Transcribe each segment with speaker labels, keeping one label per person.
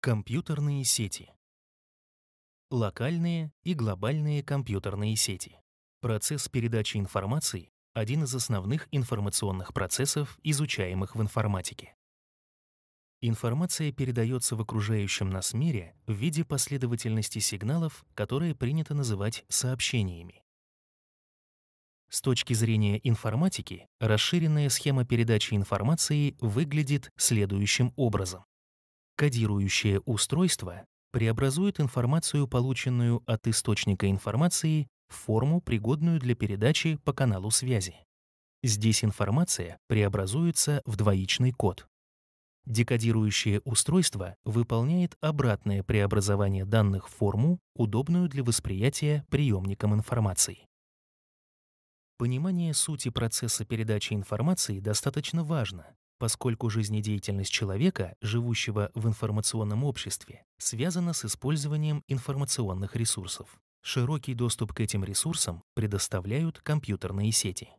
Speaker 1: Компьютерные сети. Локальные и глобальные компьютерные сети. Процесс передачи информации – один из основных информационных процессов, изучаемых в информатике. Информация передается в окружающем нас мире в виде последовательности сигналов, которые принято называть сообщениями. С точки зрения информатики, расширенная схема передачи информации выглядит следующим образом. Кодирующее устройство преобразует информацию, полученную от источника информации, в форму, пригодную для передачи по каналу связи. Здесь информация преобразуется в двоичный код. Декодирующее устройство выполняет обратное преобразование данных в форму, удобную для восприятия приемником информации. Понимание сути процесса передачи информации достаточно важно, поскольку жизнедеятельность человека, живущего в информационном обществе, связана с использованием информационных ресурсов. Широкий доступ к этим ресурсам предоставляют компьютерные сети.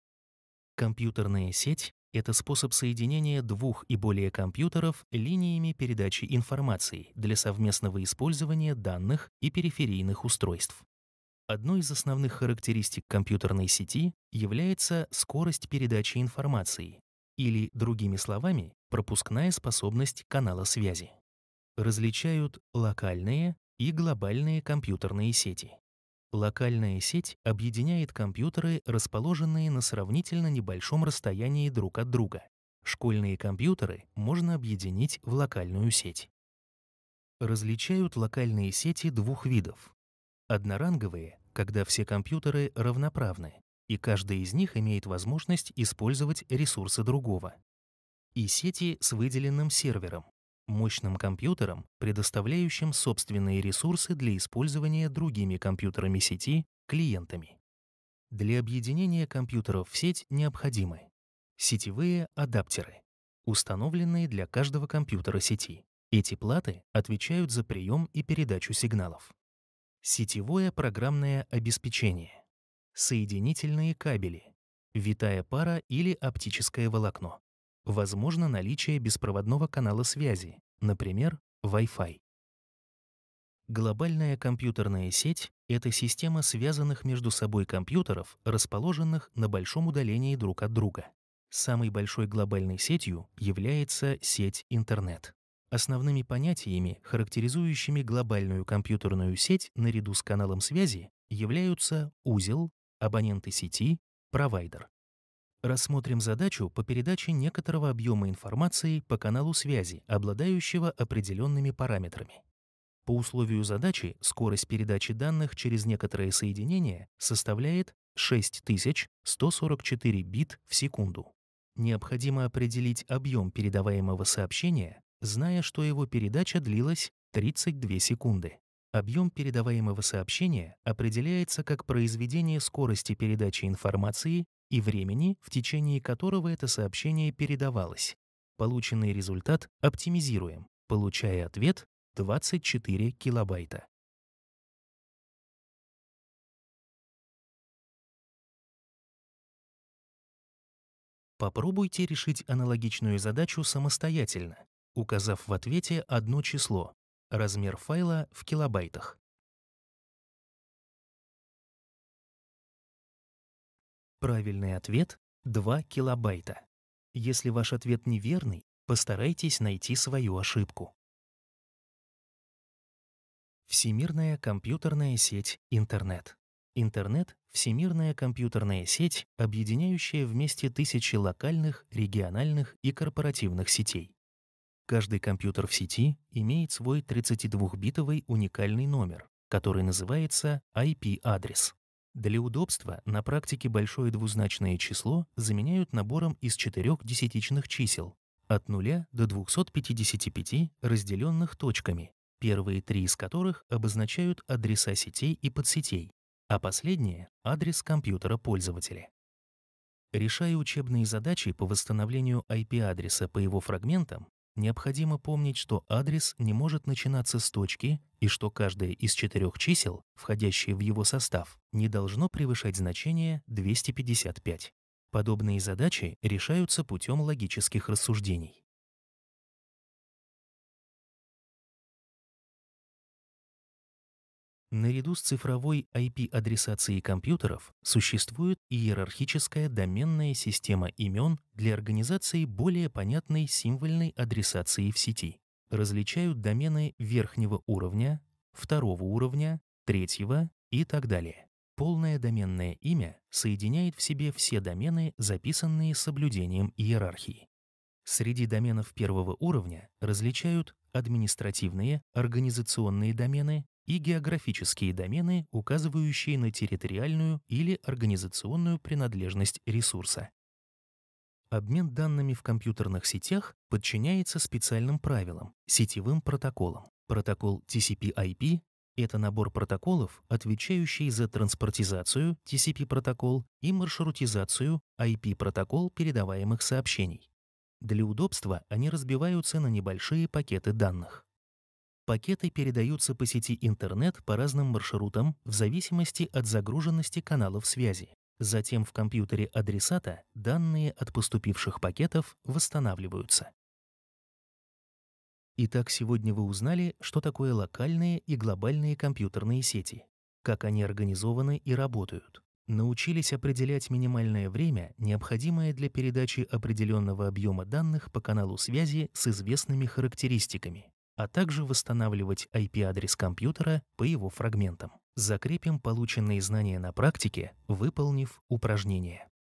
Speaker 1: Компьютерная сеть — это способ соединения двух и более компьютеров линиями передачи информации для совместного использования данных и периферийных устройств. Одной из основных характеристик компьютерной сети является скорость передачи информации, или, другими словами, пропускная способность канала связи. Различают локальные и глобальные компьютерные сети. Локальная сеть объединяет компьютеры, расположенные на сравнительно небольшом расстоянии друг от друга. Школьные компьютеры можно объединить в локальную сеть. Различают локальные сети двух видов. Одноранговые, когда все компьютеры равноправны, и каждая из них имеет возможность использовать ресурсы другого. И сети с выделенным сервером, мощным компьютером, предоставляющим собственные ресурсы для использования другими компьютерами сети, клиентами. Для объединения компьютеров в сеть необходимы сетевые адаптеры, установленные для каждого компьютера сети. Эти платы отвечают за прием и передачу сигналов. Сетевое программное обеспечение соединительные кабели, витая пара или оптическое волокно. Возможно наличие беспроводного канала связи, например, Wi-Fi. Глобальная компьютерная сеть — это система связанных между собой компьютеров, расположенных на большом удалении друг от друга. Самой большой глобальной сетью является сеть интернет. Основными понятиями, характеризующими глобальную компьютерную сеть наряду с каналом связи, являются узел, абоненты сети, провайдер. Рассмотрим задачу по передаче некоторого объема информации по каналу связи, обладающего определенными параметрами. По условию задачи скорость передачи данных через некоторое соединение составляет 6144 бит в секунду. Необходимо определить объем передаваемого сообщения, зная, что его передача длилась 32 секунды. Объем передаваемого сообщения определяется как произведение скорости передачи информации и времени, в течение которого это сообщение передавалось. Полученный результат оптимизируем, получая ответ 24 килобайта. Попробуйте решить аналогичную задачу самостоятельно, указав в ответе одно число Размер файла в килобайтах. Правильный ответ — 2 килобайта. Если ваш ответ неверный, постарайтесь найти свою ошибку. Всемирная компьютерная сеть Интернет. Интернет — всемирная компьютерная сеть, объединяющая вместе тысячи локальных, региональных и корпоративных сетей. Каждый компьютер в сети имеет свой 32-битовый уникальный номер, который называется IP-адрес. Для удобства на практике большое двузначное число заменяют набором из четырех десятичных чисел от 0 до 255, разделенных точками, первые три из которых обозначают адреса сетей и подсетей, а последние — адрес компьютера пользователя. Решая учебные задачи по восстановлению IP-адреса по его фрагментам, необходимо помнить, что адрес не может начинаться с точки и что каждое из четырех чисел, входящее в его состав, не должно превышать значение 255. Подобные задачи решаются путем логических рассуждений. Наряду с цифровой IP-адресацией компьютеров существует иерархическая доменная система имен для организации более понятной символьной адресации в сети. Различают домены верхнего уровня, второго уровня, третьего и так далее. Полное доменное имя соединяет в себе все домены, записанные с соблюдением иерархии. Среди доменов первого уровня различают административные, организационные домены, и географические домены, указывающие на территориальную или организационную принадлежность ресурса. Обмен данными в компьютерных сетях подчиняется специальным правилам – сетевым протоколам. Протокол TCP-IP – это набор протоколов, отвечающий за транспортизацию TCP-протокол и маршрутизацию IP-протокол передаваемых сообщений. Для удобства они разбиваются на небольшие пакеты данных. Пакеты передаются по сети интернет по разным маршрутам в зависимости от загруженности каналов связи. Затем в компьютере адресата данные от поступивших пакетов восстанавливаются. Итак, сегодня вы узнали, что такое локальные и глобальные компьютерные сети, как они организованы и работают. Научились определять минимальное время, необходимое для передачи определенного объема данных по каналу связи с известными характеристиками а также восстанавливать IP-адрес компьютера по его фрагментам. Закрепим полученные знания на практике, выполнив упражнение.